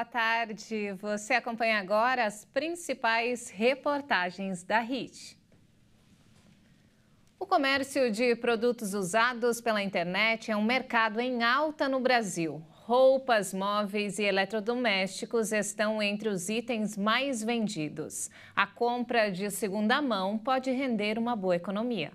boa tarde. Você acompanha agora as principais reportagens da RIT. O comércio de produtos usados pela internet é um mercado em alta no Brasil. Roupas, móveis e eletrodomésticos estão entre os itens mais vendidos. A compra de segunda mão pode render uma boa economia.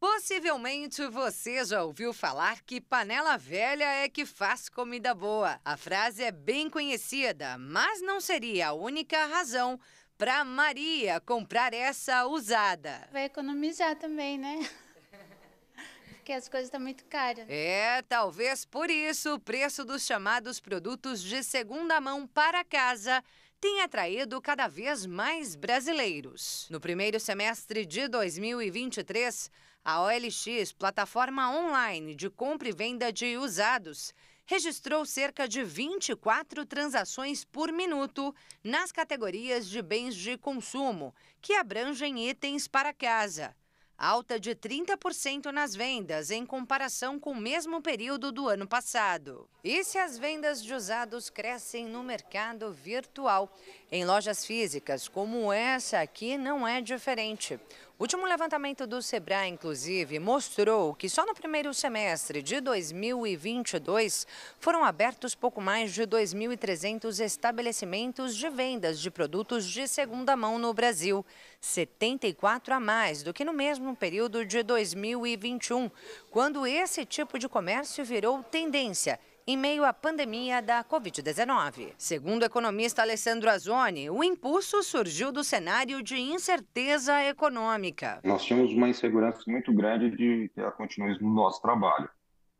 Possivelmente você já ouviu falar que panela velha é que faz comida boa. A frase é bem conhecida, mas não seria a única razão para Maria comprar essa usada. Vai economizar também, né? porque as coisas estão muito caras. É, talvez por isso o preço dos chamados produtos de segunda mão para casa tem atraído cada vez mais brasileiros. No primeiro semestre de 2023, a OLX, plataforma online de compra e venda de usados, registrou cerca de 24 transações por minuto nas categorias de bens de consumo, que abrangem itens para casa. Alta de 30% nas vendas em comparação com o mesmo período do ano passado. E se as vendas de usados crescem no mercado virtual? Em lojas físicas como essa aqui não é diferente. O último levantamento do SEBRAE, inclusive, mostrou que só no primeiro semestre de 2022 foram abertos pouco mais de 2.300 estabelecimentos de vendas de produtos de segunda mão no Brasil, 74 a mais do que no mesmo período de 2021, quando esse tipo de comércio virou tendência em meio à pandemia da Covid-19. Segundo o economista Alessandro Azoni, o impulso surgiu do cenário de incerteza econômica. Nós tínhamos uma insegurança muito grande de ter a continuismo do nosso trabalho.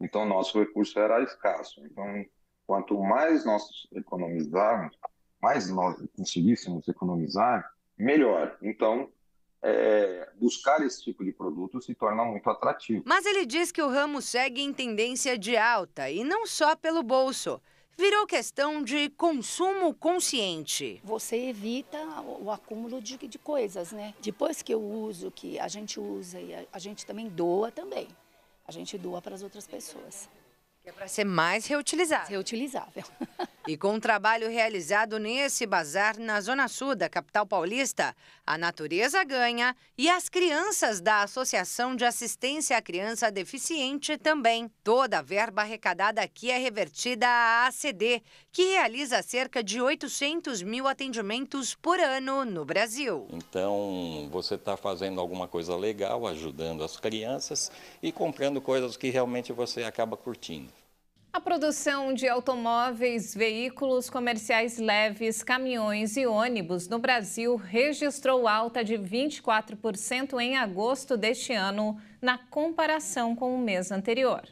Então, nosso recurso era escasso. Então, quanto mais nós economizarmos, mais nós conseguíssemos economizar, melhor. Então, é, buscar esse tipo de produto se torna muito atrativo. Mas ele diz que o ramo segue em tendência de alta e não só pelo bolso. Virou questão de consumo consciente. Você evita o acúmulo de, de coisas, né? Depois que eu uso, que a gente usa e a, a gente também doa também. A gente doa para as outras pessoas. É para ser mais reutilizável. Reutilizável. e com o um trabalho realizado nesse bazar na Zona Sul da capital paulista, a natureza ganha e as crianças da Associação de Assistência à Criança Deficiente também. Toda a verba arrecadada aqui é revertida à ACD, que realiza cerca de 800 mil atendimentos por ano no Brasil. Então, você está fazendo alguma coisa legal, ajudando as crianças e comprando coisas que realmente você acaba curtindo. A produção de automóveis, veículos comerciais leves, caminhões e ônibus no Brasil registrou alta de 24% em agosto deste ano, na comparação com o mês anterior.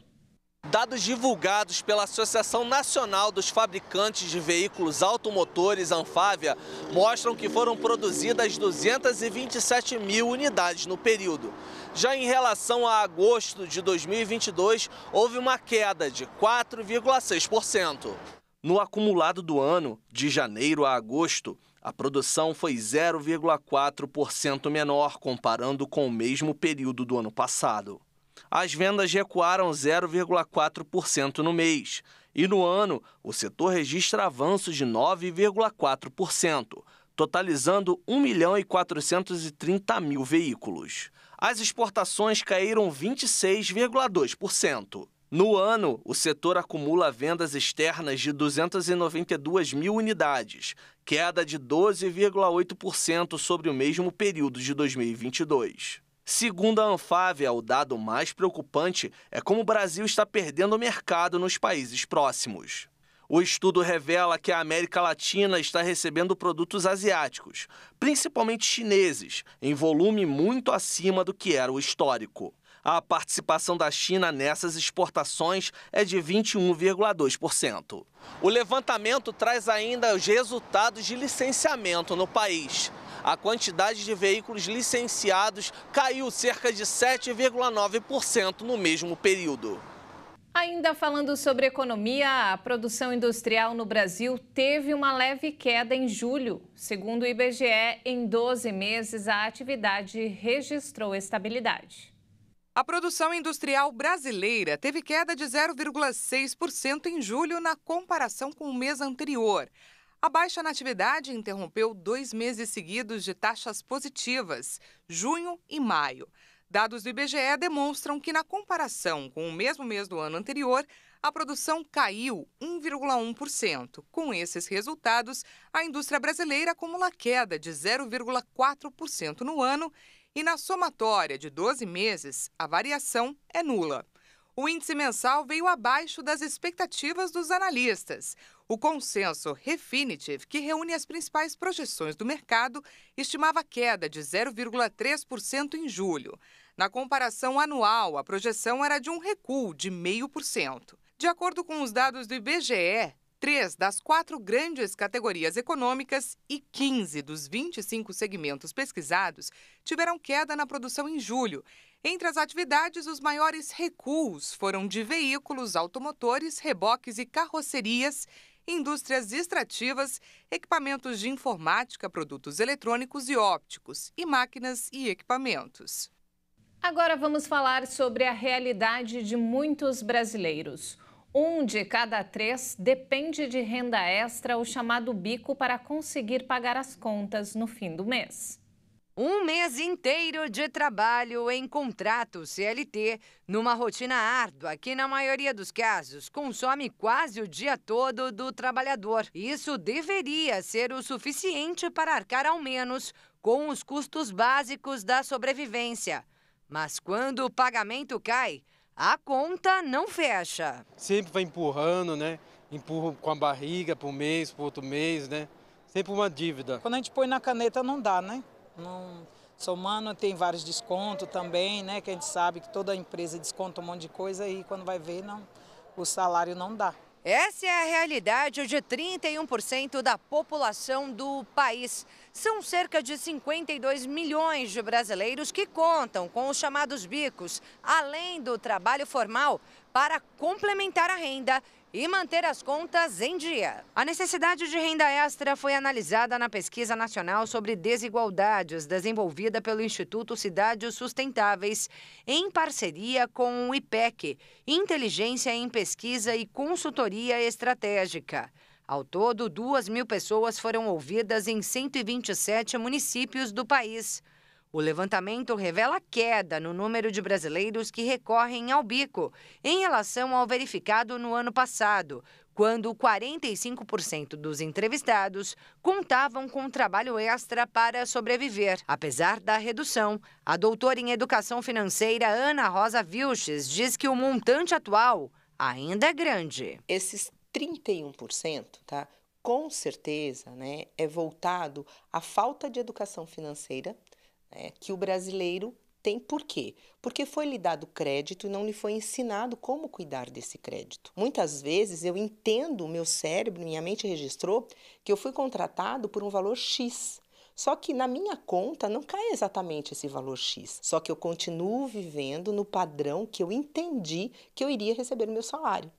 Dados divulgados pela Associação Nacional dos Fabricantes de Veículos Automotores, Anfávia, mostram que foram produzidas 227 mil unidades no período. Já em relação a agosto de 2022, houve uma queda de 4,6%. No acumulado do ano, de janeiro a agosto, a produção foi 0,4% menor comparando com o mesmo período do ano passado as vendas recuaram 0,4% no mês. E no ano, o setor registra avanço de 9,4%, totalizando 1 milhão e 430 mil veículos. As exportações caíram 26,2%. No ano, o setor acumula vendas externas de 292 mil unidades, queda de 12,8% sobre o mesmo período de 2022. Segundo a Anfávia, o dado mais preocupante é como o Brasil está perdendo mercado nos países próximos. O estudo revela que a América Latina está recebendo produtos asiáticos, principalmente chineses, em volume muito acima do que era o histórico. A participação da China nessas exportações é de 21,2%. O levantamento traz ainda os resultados de licenciamento no país a quantidade de veículos licenciados caiu cerca de 7,9% no mesmo período. Ainda falando sobre economia, a produção industrial no Brasil teve uma leve queda em julho. Segundo o IBGE, em 12 meses a atividade registrou estabilidade. A produção industrial brasileira teve queda de 0,6% em julho na comparação com o mês anterior. A baixa natividade interrompeu dois meses seguidos de taxas positivas, junho e maio. Dados do IBGE demonstram que, na comparação com o mesmo mês do ano anterior, a produção caiu 1,1%. Com esses resultados, a indústria brasileira acumula queda de 0,4% no ano e, na somatória de 12 meses, a variação é nula. O índice mensal veio abaixo das expectativas dos analistas. O consenso Refinitiv, que reúne as principais projeções do mercado, estimava queda de 0,3% em julho. Na comparação anual, a projeção era de um recuo de 0,5%. De acordo com os dados do IBGE, três das quatro grandes categorias econômicas e 15 dos 25 segmentos pesquisados tiveram queda na produção em julho. Entre as atividades, os maiores recuos foram de veículos, automotores, reboques e carrocerias indústrias extrativas, equipamentos de informática, produtos eletrônicos e ópticos, e máquinas e equipamentos. Agora vamos falar sobre a realidade de muitos brasileiros. Um de cada três depende de renda extra, o chamado bico, para conseguir pagar as contas no fim do mês. Um mês inteiro de trabalho em contrato CLT, numa rotina árdua que, na maioria dos casos, consome quase o dia todo do trabalhador. Isso deveria ser o suficiente para arcar, ao menos, com os custos básicos da sobrevivência. Mas quando o pagamento cai, a conta não fecha. Sempre vai empurrando, né? Empurra com a barriga para um mês, para outro mês, né? Sempre uma dívida. Quando a gente põe na caneta, não dá, né? Não, somando tem vários descontos também, né? Que a gente sabe que toda empresa desconta um monte de coisa e quando vai ver, não, o salário não dá. Essa é a realidade de 31% da população do país. São cerca de 52 milhões de brasileiros que contam com os chamados bicos, além do trabalho formal, para complementar a renda e manter as contas em dia. A necessidade de renda extra foi analisada na Pesquisa Nacional sobre Desigualdades, desenvolvida pelo Instituto Cidades Sustentáveis, em parceria com o IPEC, Inteligência em Pesquisa e Consultoria Estratégica. Ao todo, 2 mil pessoas foram ouvidas em 127 municípios do país. O levantamento revela queda no número de brasileiros que recorrem ao bico em relação ao verificado no ano passado, quando 45% dos entrevistados contavam com trabalho extra para sobreviver. Apesar da redução, a doutora em educação financeira Ana Rosa Vilches diz que o montante atual ainda é grande. Esses 31%, tá? Com certeza, né, é voltado à falta de educação financeira né, que o brasileiro tem por quê? Porque foi lhe dado crédito e não lhe foi ensinado como cuidar desse crédito. Muitas vezes eu entendo, meu cérebro, minha mente registrou que eu fui contratado por um valor X. Só que na minha conta não cai exatamente esse valor X. Só que eu continuo vivendo no padrão que eu entendi que eu iria receber o meu salário.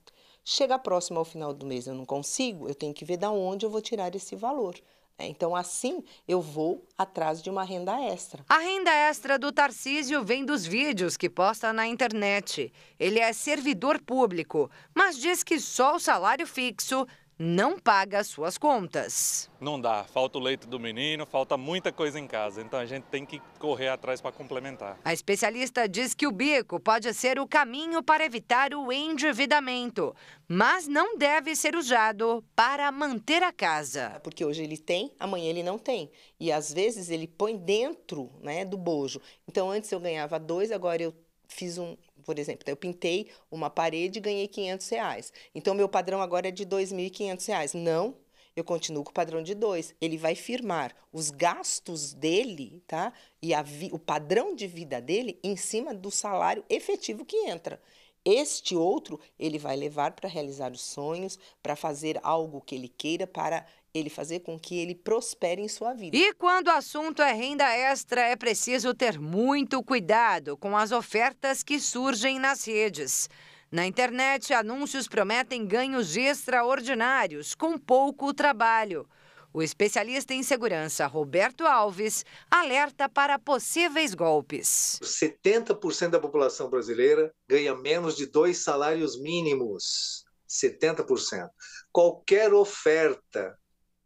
Chega próximo ao final do mês, eu não consigo, eu tenho que ver da onde eu vou tirar esse valor. É, então, assim, eu vou atrás de uma renda extra. A renda extra do Tarcísio vem dos vídeos que posta na internet. Ele é servidor público, mas diz que só o salário fixo não paga as suas contas. Não dá, falta o leite do menino, falta muita coisa em casa, então a gente tem que correr atrás para complementar. A especialista diz que o bico pode ser o caminho para evitar o endividamento, mas não deve ser usado para manter a casa. É porque hoje ele tem, amanhã ele não tem, e às vezes ele põe dentro, né, do bojo. Então antes eu ganhava dois, agora eu fiz um, por exemplo, eu pintei uma parede e ganhei 500 reais. Então, meu padrão agora é de 2.500 reais. Não, eu continuo com o padrão de dois Ele vai firmar os gastos dele, tá? E o padrão de vida dele em cima do salário efetivo que entra. Este outro, ele vai levar para realizar os sonhos, para fazer algo que ele queira, para ele fazer com que ele prospere em sua vida. E quando o assunto é renda extra, é preciso ter muito cuidado com as ofertas que surgem nas redes. Na internet, anúncios prometem ganhos extraordinários com pouco trabalho. O especialista em segurança Roberto Alves alerta para possíveis golpes. 70% da população brasileira ganha menos de dois salários mínimos. 70%. Qualquer oferta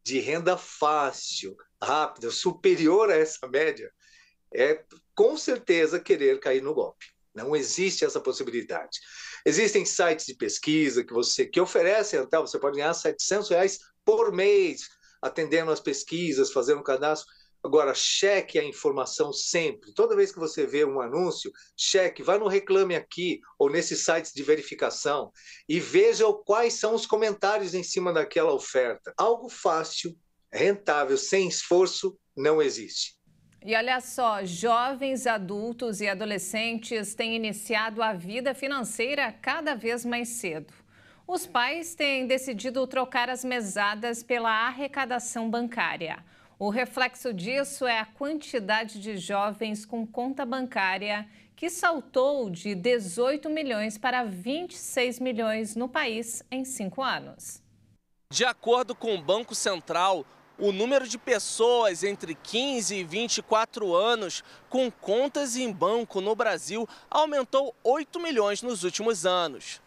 de renda fácil, rápida, superior a essa média, é com certeza querer cair no golpe. Não existe essa possibilidade. Existem sites de pesquisa que você que oferecem até você pode ganhar 700 reais por mês atendendo as pesquisas, fazendo um cadastro. Agora, cheque a informação sempre. Toda vez que você vê um anúncio, cheque, vá no Reclame Aqui ou nesses sites de verificação e veja quais são os comentários em cima daquela oferta. Algo fácil, rentável, sem esforço, não existe. E olha só, jovens, adultos e adolescentes têm iniciado a vida financeira cada vez mais cedo. Os pais têm decidido trocar as mesadas pela arrecadação bancária. O reflexo disso é a quantidade de jovens com conta bancária que saltou de 18 milhões para 26 milhões no país em cinco anos. De acordo com o Banco Central, o número de pessoas entre 15 e 24 anos com contas em banco no Brasil aumentou 8 milhões nos últimos anos.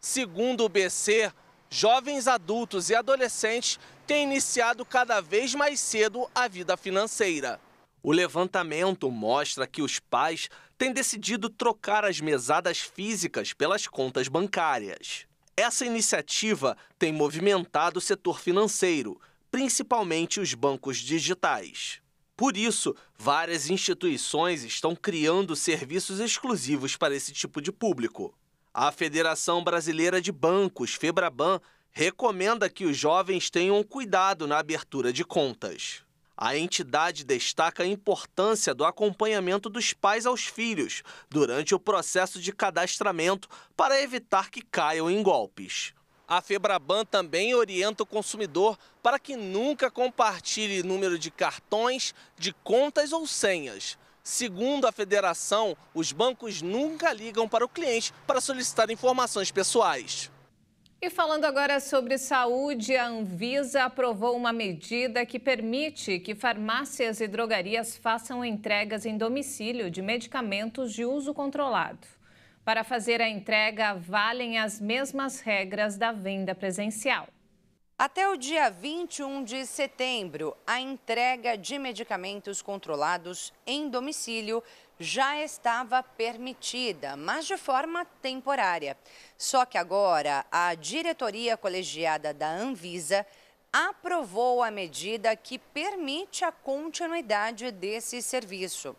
Segundo o BC, jovens adultos e adolescentes têm iniciado cada vez mais cedo a vida financeira. O levantamento mostra que os pais têm decidido trocar as mesadas físicas pelas contas bancárias. Essa iniciativa tem movimentado o setor financeiro, principalmente os bancos digitais. Por isso, várias instituições estão criando serviços exclusivos para esse tipo de público. A Federação Brasileira de Bancos, Febraban, recomenda que os jovens tenham cuidado na abertura de contas. A entidade destaca a importância do acompanhamento dos pais aos filhos durante o processo de cadastramento para evitar que caiam em golpes. A Febraban também orienta o consumidor para que nunca compartilhe número de cartões, de contas ou senhas. Segundo a federação, os bancos nunca ligam para o cliente para solicitar informações pessoais. E falando agora sobre saúde, a Anvisa aprovou uma medida que permite que farmácias e drogarias façam entregas em domicílio de medicamentos de uso controlado. Para fazer a entrega, valem as mesmas regras da venda presencial. Até o dia 21 de setembro, a entrega de medicamentos controlados em domicílio já estava permitida, mas de forma temporária. Só que agora a diretoria colegiada da Anvisa aprovou a medida que permite a continuidade desse serviço.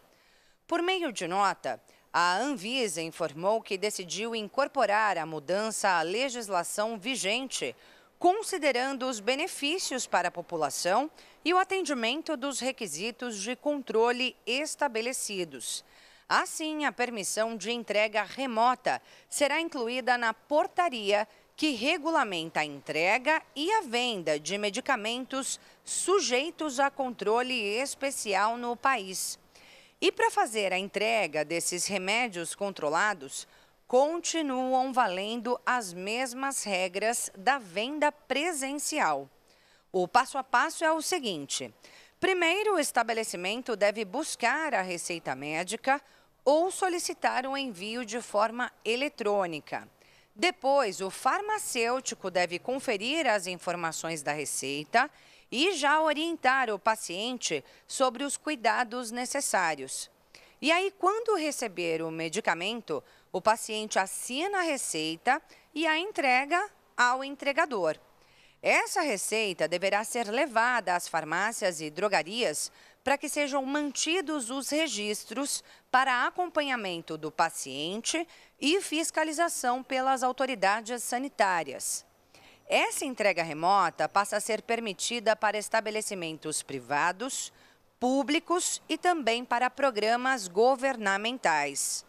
Por meio de nota, a Anvisa informou que decidiu incorporar a mudança à legislação vigente considerando os benefícios para a população e o atendimento dos requisitos de controle estabelecidos. Assim, a permissão de entrega remota será incluída na portaria que regulamenta a entrega e a venda de medicamentos sujeitos a controle especial no país. E para fazer a entrega desses remédios controlados, continuam valendo as mesmas regras da venda presencial. O passo a passo é o seguinte: primeiro, o estabelecimento deve buscar a receita médica ou solicitar o envio de forma eletrônica. Depois, o farmacêutico deve conferir as informações da receita e já orientar o paciente sobre os cuidados necessários. E aí, quando receber o medicamento, o paciente assina a receita e a entrega ao entregador. Essa receita deverá ser levada às farmácias e drogarias para que sejam mantidos os registros para acompanhamento do paciente e fiscalização pelas autoridades sanitárias. Essa entrega remota passa a ser permitida para estabelecimentos privados, públicos e também para programas governamentais.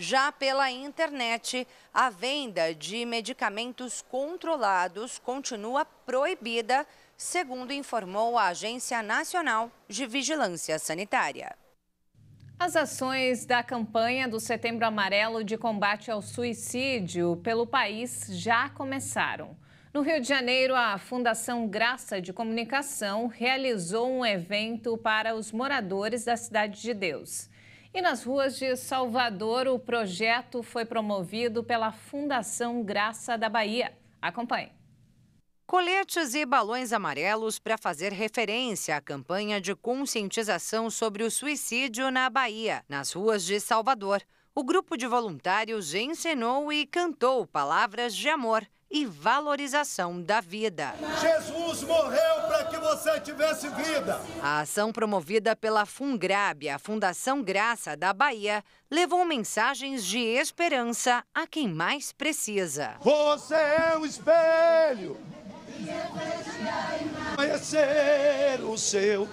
Já pela internet, a venda de medicamentos controlados continua proibida, segundo informou a Agência Nacional de Vigilância Sanitária. As ações da campanha do Setembro Amarelo de combate ao suicídio pelo país já começaram. No Rio de Janeiro, a Fundação Graça de Comunicação realizou um evento para os moradores da Cidade de Deus. E nas ruas de Salvador, o projeto foi promovido pela Fundação Graça da Bahia. Acompanhe. Coletes e balões amarelos para fazer referência à campanha de conscientização sobre o suicídio na Bahia, nas ruas de Salvador. O grupo de voluntários encenou e cantou palavras de amor e valorização da vida. Jesus morreu para que você tivesse vida. A ação promovida pela Fungrab, a Fundação Graça da Bahia, levou mensagens de esperança a quem mais precisa. Você é um espelho. Conhecer o seu.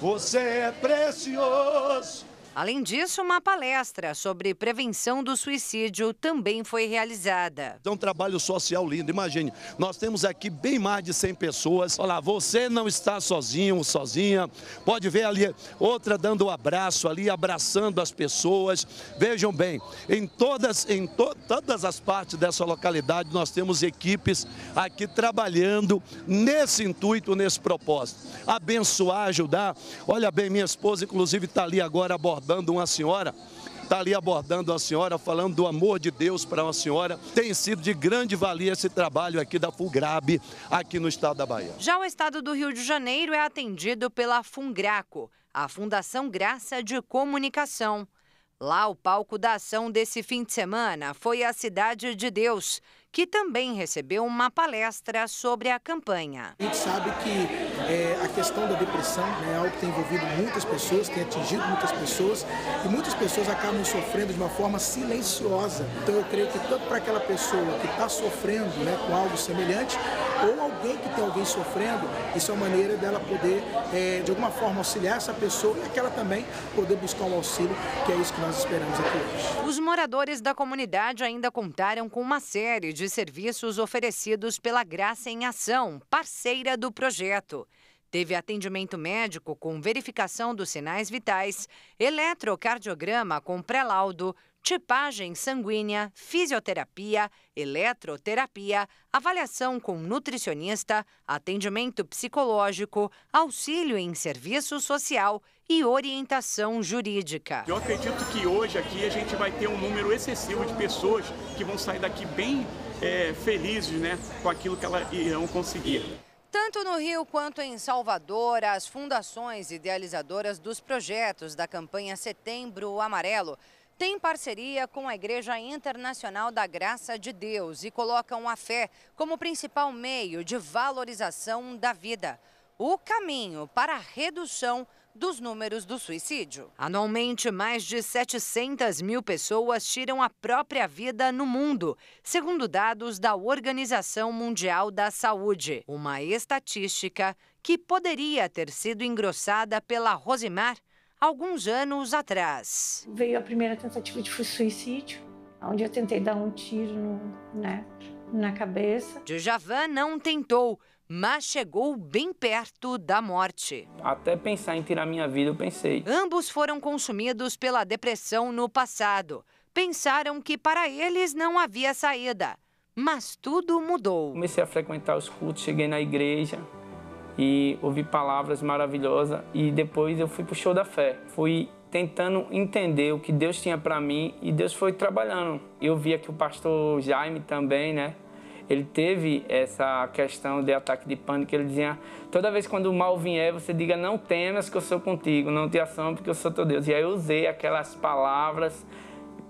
Você é precioso. Além disso, uma palestra sobre prevenção do suicídio também foi realizada. É um trabalho social lindo, imagine. Nós temos aqui bem mais de 100 pessoas. Olha lá, você não está sozinho, sozinha. Pode ver ali outra dando um abraço ali, abraçando as pessoas. Vejam bem, em todas, em to, todas as partes dessa localidade nós temos equipes aqui trabalhando nesse intuito, nesse propósito. Abençoar, ajudar. Olha bem, minha esposa inclusive está ali agora abordando abordando uma senhora, está ali abordando a senhora, falando do amor de Deus para uma senhora. Tem sido de grande valia esse trabalho aqui da FUNGRAB, aqui no estado da Bahia. Já o estado do Rio de Janeiro é atendido pela FUNGRACO, a Fundação Graça de Comunicação. Lá, o palco da ação desse fim de semana foi a Cidade de Deus, que também recebeu uma palestra sobre a campanha. A gente sabe que é, a questão da depressão né, é algo que tem envolvido muitas pessoas, tem atingido muitas pessoas e muitas pessoas acabam sofrendo de uma forma silenciosa. Então eu creio que tanto para aquela pessoa que está sofrendo né, com algo semelhante ou alguém que tem alguém sofrendo, isso é uma maneira dela poder, é, de alguma forma, auxiliar essa pessoa e aquela também poder buscar um auxílio, que é isso que nós esperamos aqui hoje. Os moradores da comunidade ainda contaram com uma série de serviços oferecidos pela Graça em Ação, parceira do projeto teve atendimento médico com verificação dos sinais vitais, eletrocardiograma com pré-laudo, tipagem sanguínea, fisioterapia, eletroterapia, avaliação com nutricionista, atendimento psicológico, auxílio em serviço social e orientação jurídica. Eu acredito que hoje aqui a gente vai ter um número excessivo de pessoas que vão sair daqui bem é, felizes né, com aquilo que elas irão conseguir. Tanto no Rio quanto em Salvador, as fundações idealizadoras dos projetos da campanha Setembro Amarelo têm parceria com a Igreja Internacional da Graça de Deus e colocam a fé como principal meio de valorização da vida. O caminho para a redução dos números do suicídio. Anualmente, mais de 700 mil pessoas tiram a própria vida no mundo, segundo dados da Organização Mundial da Saúde. Uma estatística que poderia ter sido engrossada pela Rosimar alguns anos atrás. Veio a primeira tentativa de suicídio, onde eu tentei dar um tiro no, né, na cabeça. Djavan não tentou mas chegou bem perto da morte. Até pensar em tirar minha vida, eu pensei. Ambos foram consumidos pela depressão no passado. Pensaram que para eles não havia saída. Mas tudo mudou. Comecei a frequentar os cultos, cheguei na igreja, e ouvi palavras maravilhosas e depois eu fui para o show da fé. Fui tentando entender o que Deus tinha para mim e Deus foi trabalhando. Eu via que o pastor Jaime também, né, ele teve essa questão de ataque de pânico. Ele dizia: toda vez quando o mal vier, você diga, não temas que eu sou contigo, não te assombro porque eu sou teu Deus. E aí eu usei aquelas palavras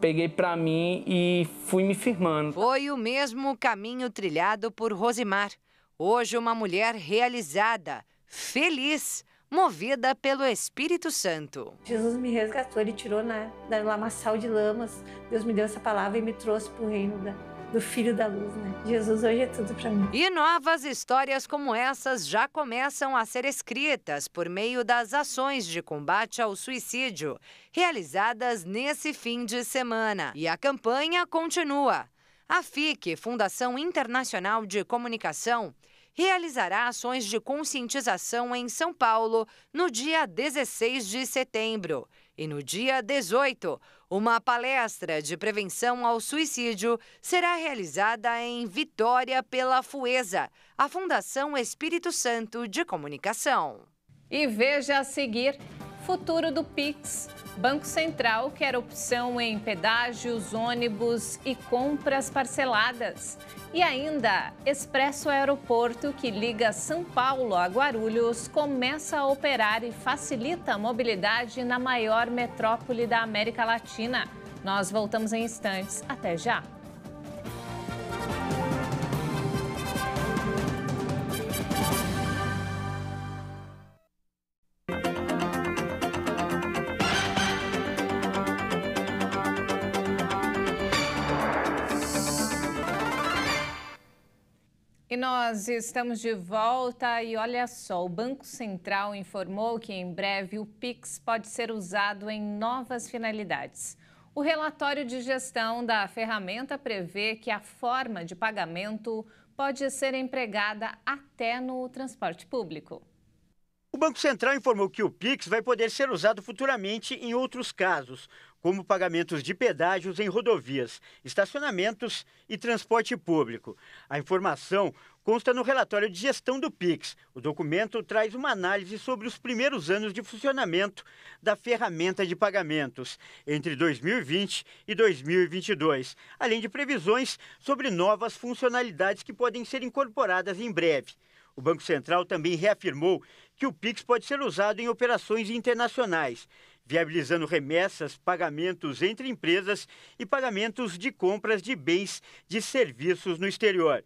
peguei para mim e fui me firmando. Foi o mesmo caminho trilhado por Rosimar. Hoje, uma mulher realizada, feliz, movida pelo Espírito Santo. Jesus me resgatou, ele tirou na, né, da lamaçal de lamas. Deus me deu essa palavra e me trouxe para o reino da, do Filho da Luz, né? Jesus hoje é tudo para mim. E novas histórias como essas já começam a ser escritas por meio das ações de combate ao suicídio realizadas nesse fim de semana. E a campanha continua. A FIC, Fundação Internacional de Comunicação, realizará ações de conscientização em São Paulo no dia 16 de setembro. E no dia 18, uma palestra de prevenção ao suicídio será realizada em Vitória pela FUESA, a Fundação Espírito Santo de Comunicação. E veja a seguir futuro do Pix. Banco Central quer opção em pedágios, ônibus e compras parceladas. E ainda, Expresso Aeroporto, que liga São Paulo a Guarulhos, começa a operar e facilita a mobilidade na maior metrópole da América Latina. Nós voltamos em instantes. Até já! E nós estamos de volta e olha só, o Banco Central informou que em breve o Pix pode ser usado em novas finalidades. O relatório de gestão da ferramenta prevê que a forma de pagamento pode ser empregada até no transporte público. O Banco Central informou que o Pix vai poder ser usado futuramente em outros casos, como pagamentos de pedágios em rodovias, estacionamentos e transporte público. A informação consta no relatório de gestão do Pix. O documento traz uma análise sobre os primeiros anos de funcionamento da ferramenta de pagamentos entre 2020 e 2022, além de previsões sobre novas funcionalidades que podem ser incorporadas em breve. O Banco Central também reafirmou que o Pix pode ser usado em operações internacionais viabilizando remessas, pagamentos entre empresas e pagamentos de compras de bens de serviços no exterior.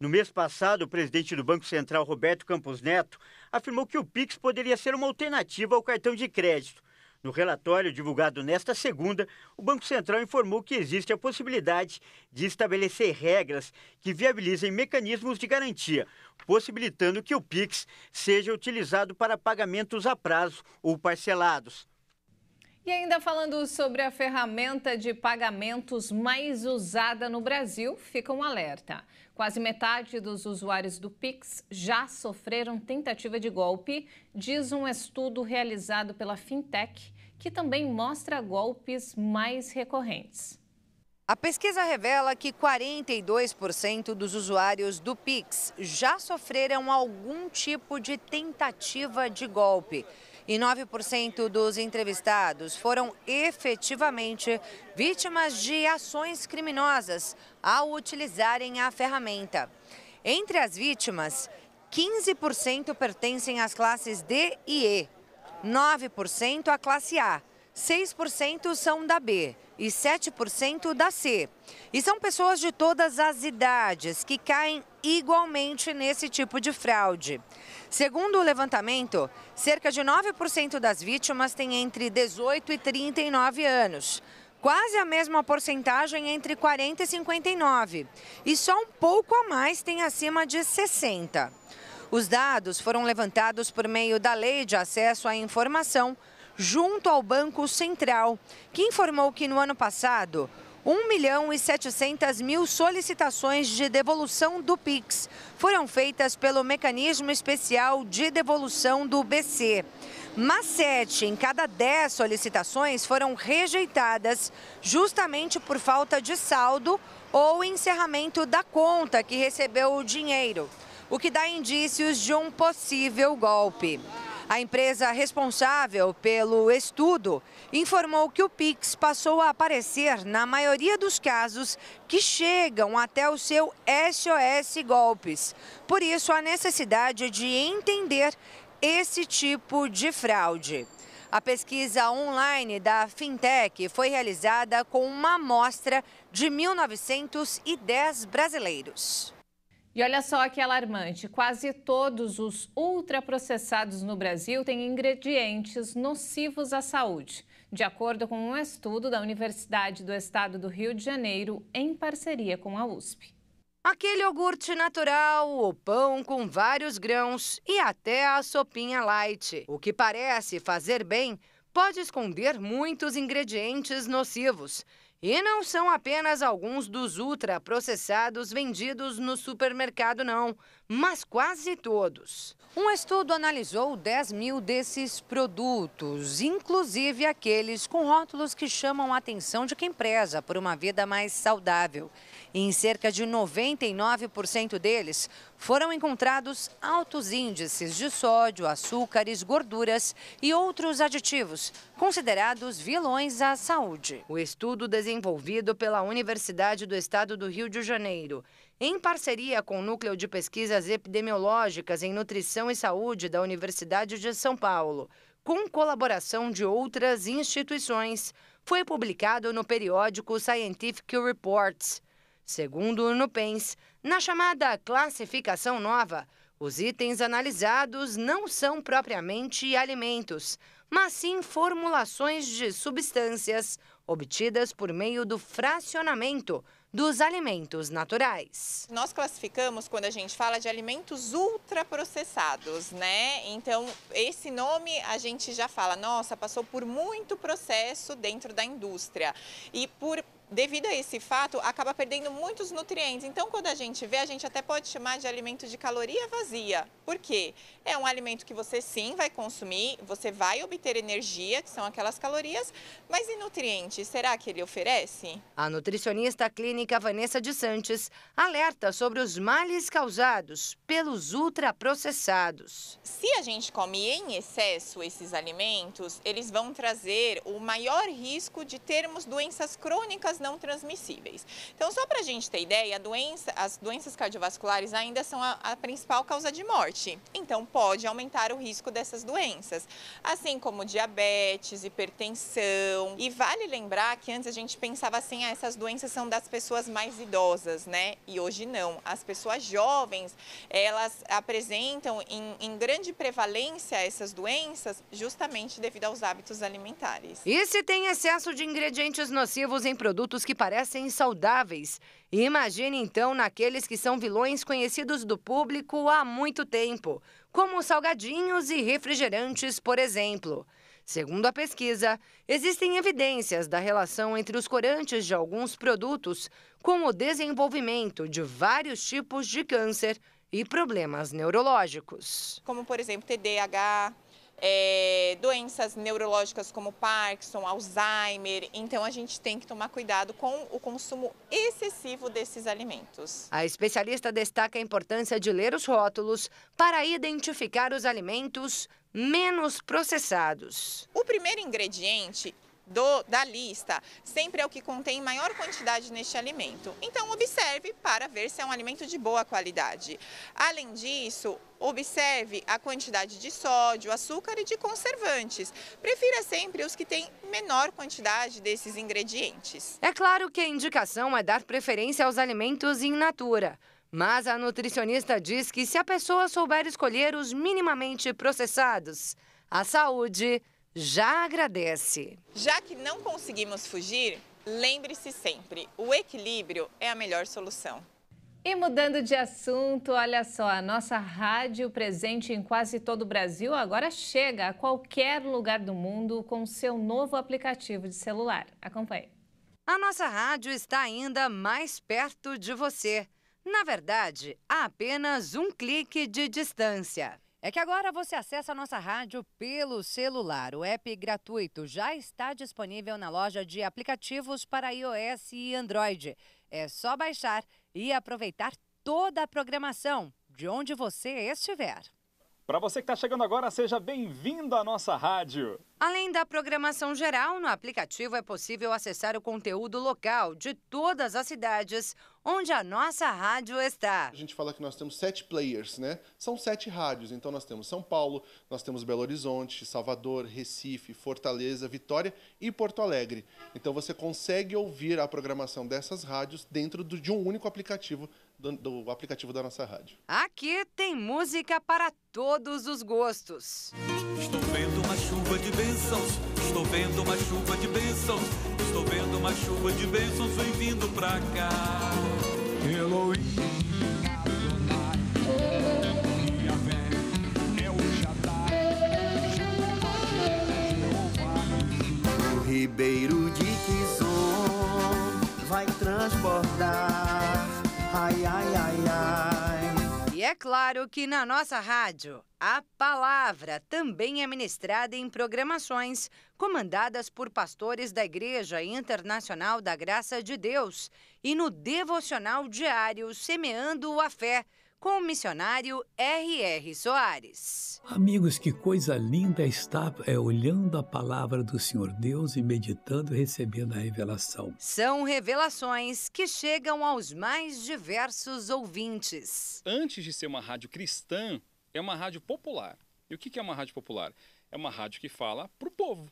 No mês passado, o presidente do Banco Central, Roberto Campos Neto, afirmou que o Pix poderia ser uma alternativa ao cartão de crédito. No relatório divulgado nesta segunda, o Banco Central informou que existe a possibilidade de estabelecer regras que viabilizem mecanismos de garantia, possibilitando que o Pix seja utilizado para pagamentos a prazo ou parcelados. E ainda falando sobre a ferramenta de pagamentos mais usada no Brasil, fica um alerta. Quase metade dos usuários do Pix já sofreram tentativa de golpe, diz um estudo realizado pela Fintech, que também mostra golpes mais recorrentes. A pesquisa revela que 42% dos usuários do Pix já sofreram algum tipo de tentativa de golpe e 9% dos entrevistados foram efetivamente vítimas de ações criminosas ao utilizarem a ferramenta. Entre as vítimas, 15% pertencem às classes D e E, 9% à classe A, 6% são da B e 7% da C. E são pessoas de todas as idades que caem igualmente nesse tipo de fraude. Segundo o levantamento, cerca de 9% das vítimas têm entre 18 e 39 anos. Quase a mesma porcentagem entre 40 e 59. E só um pouco a mais tem acima de 60. Os dados foram levantados por meio da Lei de Acesso à Informação, junto ao Banco Central, que informou que no ano passado 1 milhão e 700 mil solicitações de devolução do PIX foram feitas pelo Mecanismo Especial de Devolução do BC. Mas sete em cada dez solicitações foram rejeitadas justamente por falta de saldo ou encerramento da conta que recebeu o dinheiro, o que dá indícios de um possível golpe. A empresa responsável pelo estudo informou que o Pix passou a aparecer na maioria dos casos que chegam até o seu SOS Golpes. Por isso, a necessidade de entender esse tipo de fraude. A pesquisa online da Fintech foi realizada com uma amostra de 1.910 brasileiros. E olha só que alarmante: quase todos os ultraprocessados no Brasil têm ingredientes nocivos à saúde, de acordo com um estudo da Universidade do Estado do Rio de Janeiro, em parceria com a USP. Aquele iogurte natural, o pão com vários grãos e até a sopinha light. O que parece fazer bem pode esconder muitos ingredientes nocivos e não são apenas alguns dos ultraprocessados vendidos no supermercado, não, mas quase todos. Um estudo analisou 10 mil desses produtos, inclusive aqueles com rótulos que chamam a atenção de quem preza por uma vida mais saudável e em cerca de 99% deles foram encontrados altos índices de sódio, açúcares, gorduras e outros aditivos, considerados vilões à saúde. O estudo desenvolvido pela Universidade do Estado do Rio de Janeiro, em parceria com o Núcleo de Pesquisas Epidemiológicas em Nutrição e Saúde da Universidade de São Paulo, com colaboração de outras instituições, foi publicado no periódico Scientific Reports Segundo o Nupens, na chamada classificação nova, os itens analisados não são propriamente alimentos, mas sim formulações de substâncias obtidas por meio do fracionamento dos alimentos naturais. Nós classificamos quando a gente fala de alimentos ultraprocessados, né? Então, esse nome a gente já fala, nossa, passou por muito processo dentro da indústria. E por devido a esse fato, acaba perdendo muitos nutrientes. Então, quando a gente vê, a gente até pode chamar de alimento de caloria vazia. Por quê? É um alimento que você sim vai consumir, você vai obter energia, que são aquelas calorias, mas e nutrientes? Será que ele oferece? A nutricionista clínica Vanessa de Santos alerta sobre os males causados pelos ultraprocessados. Se a gente come em excesso esses alimentos, eles vão trazer o maior risco de termos doenças crônicas doenças não transmissíveis. Então, só para a gente ter ideia, doença, as doenças cardiovasculares ainda são a, a principal causa de morte. Então, pode aumentar o risco dessas doenças, assim como diabetes, hipertensão. E vale lembrar que antes a gente pensava assim, ah, essas doenças são das pessoas mais idosas, né? E hoje não. As pessoas jovens, elas apresentam em, em grande prevalência essas doenças justamente devido aos hábitos alimentares. E se tem excesso de ingredientes nocivos em produtos produtos que parecem saudáveis. imagine então naqueles que são vilões conhecidos do público há muito tempo, como salgadinhos e refrigerantes, por exemplo. Segundo a pesquisa, existem evidências da relação entre os corantes de alguns produtos com o desenvolvimento de vários tipos de câncer e problemas neurológicos. Como, por exemplo, TDAH, é, doenças neurológicas como Parkinson, Alzheimer. Então a gente tem que tomar cuidado com o consumo excessivo desses alimentos. A especialista destaca a importância de ler os rótulos para identificar os alimentos menos processados. O primeiro ingrediente do, da lista. Sempre é o que contém maior quantidade neste alimento. Então, observe para ver se é um alimento de boa qualidade. Além disso, observe a quantidade de sódio, açúcar e de conservantes. Prefira sempre os que têm menor quantidade desses ingredientes. É claro que a indicação é dar preferência aos alimentos in natura. Mas a nutricionista diz que se a pessoa souber escolher os minimamente processados, a saúde já agradece. Já que não conseguimos fugir, lembre-se sempre: o equilíbrio é a melhor solução. E mudando de assunto, olha só, a nossa rádio presente em quase todo o Brasil agora chega a qualquer lugar do mundo com seu novo aplicativo de celular. Acompanhe. A nossa rádio está ainda mais perto de você. Na verdade, há apenas um clique de distância. É que agora você acessa a nossa rádio pelo celular. O app gratuito já está disponível na loja de aplicativos para iOS e Android. É só baixar e aproveitar toda a programação, de onde você estiver. Para você que está chegando agora, seja bem-vindo à nossa rádio. Além da programação geral, no aplicativo é possível acessar o conteúdo local de todas as cidades onde a nossa rádio está. A gente fala que nós temos sete players, né? São sete rádios. Então nós temos São Paulo, nós temos Belo Horizonte, Salvador, Recife, Fortaleza, Vitória e Porto Alegre. Então você consegue ouvir a programação dessas rádios dentro de um único aplicativo do, do aplicativo da nossa rádio. Aqui tem música para todos os gostos. Estou vendo uma chuva de bênçãos, estou vendo uma chuva de bênçãos, estou vendo uma chuva de bênçãos, vem vindo pra cá. Elohim. Ribeiro de claro que na nossa rádio, a palavra também é ministrada em programações comandadas por pastores da Igreja Internacional da Graça de Deus e no devocional diário Semeando a Fé com o missionário R.R. Soares. Amigos, que coisa linda estar é, olhando a palavra do Senhor Deus e meditando e recebendo a revelação. São revelações que chegam aos mais diversos ouvintes. Antes de ser uma rádio cristã, é uma rádio popular. E o que é uma rádio popular? É uma rádio que fala para o povo,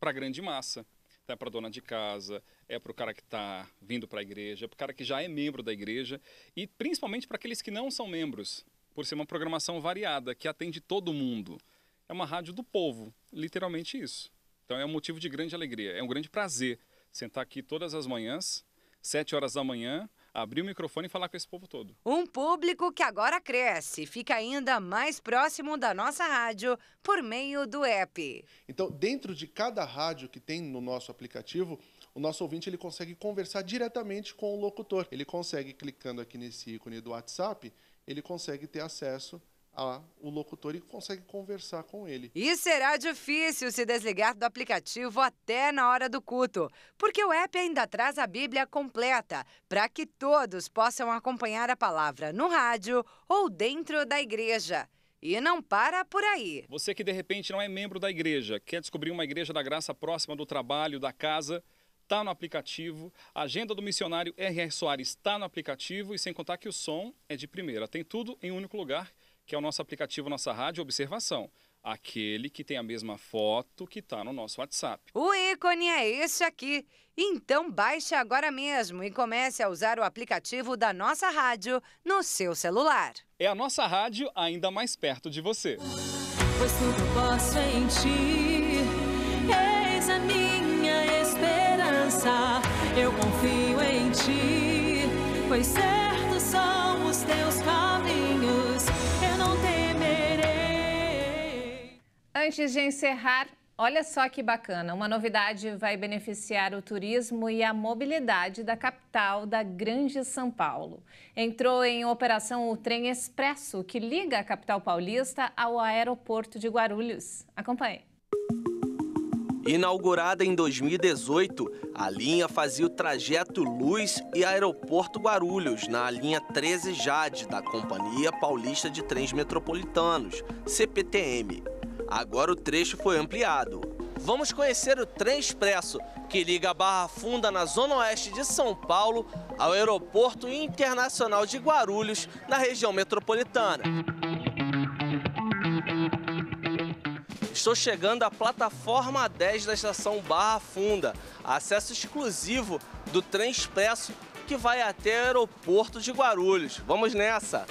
para a grande massa é tá para dona de casa, é para o cara que está vindo para a igreja, é para o cara que já é membro da igreja e principalmente para aqueles que não são membros, por ser uma programação variada que atende todo mundo. É uma rádio do povo, literalmente isso. Então é um motivo de grande alegria, é um grande prazer sentar aqui todas as manhãs, sete horas da manhã, abrir o microfone e falar com esse povo todo. Um público que agora cresce, fica ainda mais próximo da nossa rádio por meio do app. Então, dentro de cada rádio que tem no nosso aplicativo, o nosso ouvinte ele consegue conversar diretamente com o locutor. Ele consegue clicando aqui nesse ícone do WhatsApp, ele consegue ter acesso a, o locutor e consegue conversar com ele. E será difícil se desligar do aplicativo até na hora do culto, porque o app ainda traz a Bíblia completa para que todos possam acompanhar a palavra no rádio ou dentro da igreja. E não para por aí. Você que de repente não é membro da igreja, quer descobrir uma igreja da graça próxima do trabalho, da casa, está no aplicativo. A agenda do missionário R.R. Soares está no aplicativo e sem contar que o som é de primeira. Tem tudo em um único lugar que é o nosso aplicativo Nossa Rádio Observação aquele que tem a mesma foto que está no nosso WhatsApp. O ícone é esse aqui. Então baixe agora mesmo e comece a usar o aplicativo da nossa rádio no seu celular. É a nossa rádio ainda mais perto de você. Pois tudo posso em ti, eis a minha esperança. Eu confio em ti, pois é. Antes de encerrar, olha só que bacana. Uma novidade vai beneficiar o turismo e a mobilidade da capital da Grande São Paulo. Entrou em operação o trem expresso que liga a capital paulista ao aeroporto de Guarulhos. Acompanhe. Inaugurada em 2018, a linha fazia o trajeto Luz e Aeroporto Guarulhos, na linha 13 Jade, da Companhia Paulista de Trens Metropolitanos, CPTM. Agora o trecho foi ampliado. Vamos conhecer o trem expresso, que liga a Barra Funda na zona oeste de São Paulo ao Aeroporto Internacional de Guarulhos, na região metropolitana. Estou chegando à plataforma 10 da estação Barra Funda, acesso exclusivo do trem expresso que vai até o aeroporto de Guarulhos. Vamos nessa!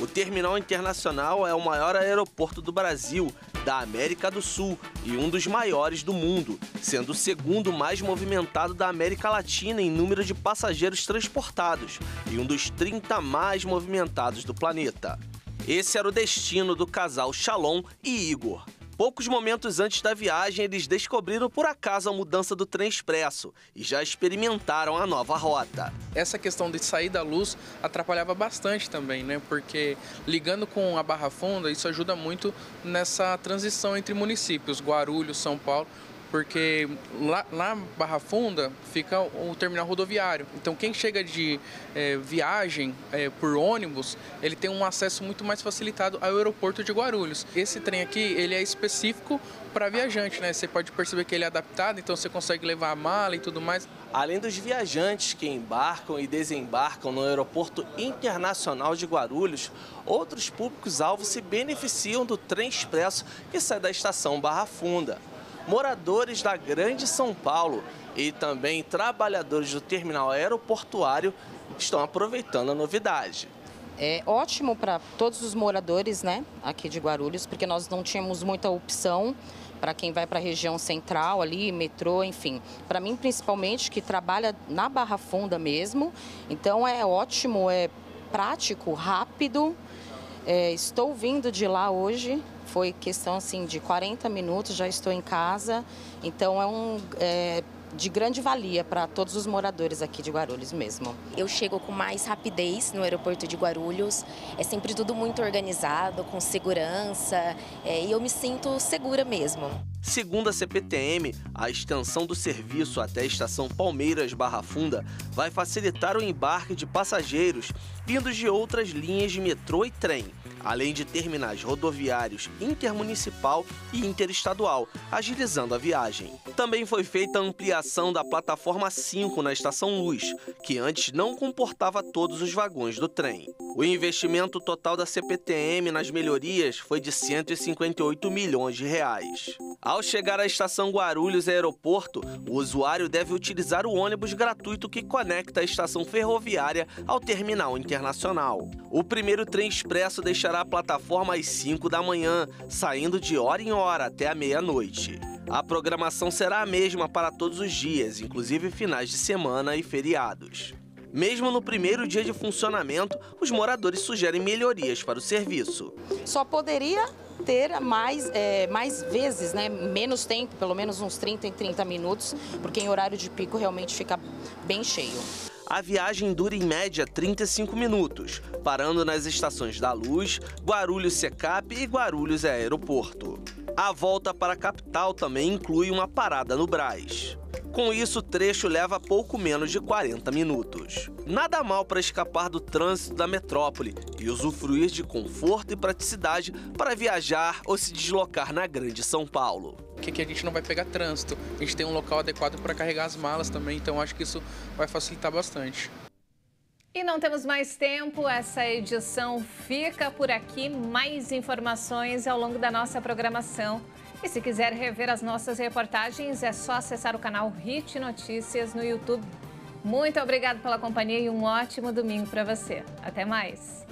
O terminal internacional é o maior aeroporto do Brasil da América do Sul e um dos maiores do mundo, sendo o segundo mais movimentado da América Latina em número de passageiros transportados e um dos 30 mais movimentados do planeta. Esse era o destino do casal Shalom e Igor. Poucos momentos antes da viagem, eles descobriram por acaso a mudança do trem expresso e já experimentaram a nova rota. Essa questão de sair da luz atrapalhava bastante também, né? Porque ligando com a Barra Funda, isso ajuda muito nessa transição entre municípios, Guarulhos, São Paulo porque lá, lá Barra Funda fica o terminal rodoviário. Então quem chega de é, viagem é, por ônibus, ele tem um acesso muito mais facilitado ao aeroporto de Guarulhos. Esse trem aqui, ele é específico para viajante, né? Você pode perceber que ele é adaptado, então você consegue levar a mala e tudo mais. Além dos viajantes que embarcam e desembarcam no Aeroporto Internacional de Guarulhos, outros públicos-alvo se beneficiam do trem expresso que sai da estação Barra Funda moradores da Grande São Paulo e também trabalhadores do terminal aeroportuário estão aproveitando a novidade. É ótimo para todos os moradores né, aqui de Guarulhos, porque nós não tínhamos muita opção para quem vai para a região central ali, metrô, enfim. Para mim, principalmente, que trabalha na Barra Funda mesmo. Então, é ótimo, é prático, rápido. É, estou vindo de lá hoje foi questão assim de 40 minutos, já estou em casa. Então é um é, de grande valia para todos os moradores aqui de Guarulhos mesmo. Eu chego com mais rapidez no aeroporto de Guarulhos. É sempre tudo muito organizado, com segurança, é, e eu me sinto segura mesmo. Segundo a CPTM, a extensão do serviço até a estação Palmeiras Barra Funda vai facilitar o embarque de passageiros vindos de outras linhas de metrô e trem além de terminais rodoviários intermunicipal e interestadual, agilizando a viagem. Também foi feita a ampliação da plataforma 5 na estação Luz, que antes não comportava todos os vagões do trem. O investimento total da CPTM nas melhorias foi de 158 milhões de reais. Ao chegar à estação Guarulhos Aeroporto, o usuário deve utilizar o ônibus gratuito que conecta a estação ferroviária ao terminal internacional. O primeiro trem expresso deixará deixará a plataforma às 5 da manhã, saindo de hora em hora até a meia-noite. A programação será a mesma para todos os dias, inclusive finais de semana e feriados. Mesmo no primeiro dia de funcionamento, os moradores sugerem melhorias para o serviço. Só poderia ter mais, é, mais vezes, né? menos tempo, pelo menos uns 30 em 30 minutos, porque em horário de pico realmente fica bem cheio. A viagem dura em média 35 minutos, parando nas estações da Luz, Guarulhos Secap e Guarulhos Aeroporto. A volta para a capital também inclui uma parada no Brás. Com isso, o trecho leva pouco menos de 40 minutos. Nada mal para escapar do trânsito da metrópole e usufruir de conforto e praticidade para viajar ou se deslocar na grande São Paulo. Que aqui a gente não vai pegar trânsito, a gente tem um local adequado para carregar as malas também, então acho que isso vai facilitar bastante. E não temos mais tempo, essa edição fica por aqui. Mais informações ao longo da nossa programação. E se quiser rever as nossas reportagens, é só acessar o canal Hit Notícias no YouTube. Muito obrigado pela companhia e um ótimo domingo para você. Até mais!